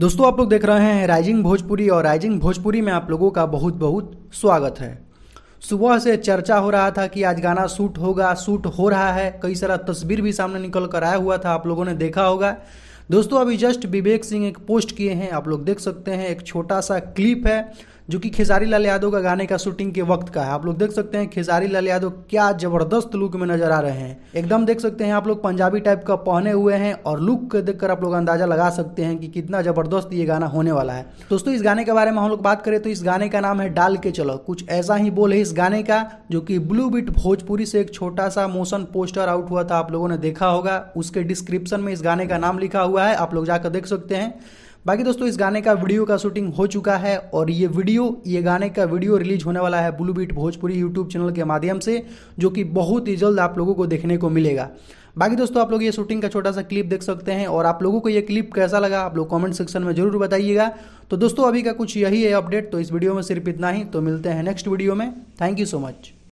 दोस्तों आप लोग देख रहे हैं राइजिंग भोजपुरी और राइजिंग भोजपुरी में आप लोगों का बहुत बहुत स्वागत है सुबह से चर्चा हो रहा था कि आज गाना शूट होगा शूट हो रहा है कई सारा तस्वीर भी सामने निकल कर आया हुआ था आप लोगों ने देखा होगा दोस्तों अभी जस्ट विवेक सिंह एक पोस्ट किए हैं आप लोग देख सकते हैं एक छोटा सा क्लिप है जो कि खेसारी लाल यादव का गाने का शूटिंग के वक्त का है आप लोग देख सकते हैं खेसारी लाल यादव क्या जबरदस्त लुक में नजर आ रहे हैं एकदम देख सकते हैं आप लोग पंजाबी टाइप का पहने हुए हैं और लुक देखकर आप लोग अंदाजा लगा सकते हैं कि कितना जबरदस्त ये गाना होने वाला है दोस्तों इस गाने के बारे में हम लोग बात करें तो इस गाने का नाम है डाल के चलो कुछ ऐसा ही बोल है इस गाने का जो की ब्लू बिट भोजपुरी से एक छोटा सा मोशन पोस्टर आउट हुआ था आप लोगों ने देखा होगा उसके डिस्क्रिप्शन में इस गाने का नाम लिखा हुआ है आप लोग जाकर देख सकते हैं बाकी दोस्तों इस गाने का वीडियो का शूटिंग हो चुका है और ये वीडियो ये गाने का वीडियो रिलीज होने वाला है Blue Beat Bhojpuri YouTube channel के माध्यम से जो कि बहुत ही जल्द आप लोगों को देखने को मिलेगा बाकी दोस्तों आप लोग ये शूटिंग का छोटा सा क्लिप देख सकते हैं और आप लोगों को ये क्लिप कैसा लगा आप लोग कमेंट सेक्शन में जरूर बताइएगा तो दोस्तों अभी का कुछ यही है अपडेट तो इस वीडियो में सिर्फ इतना ही तो मिलते हैं नेक्स्ट वीडियो में थैंक यू सो मच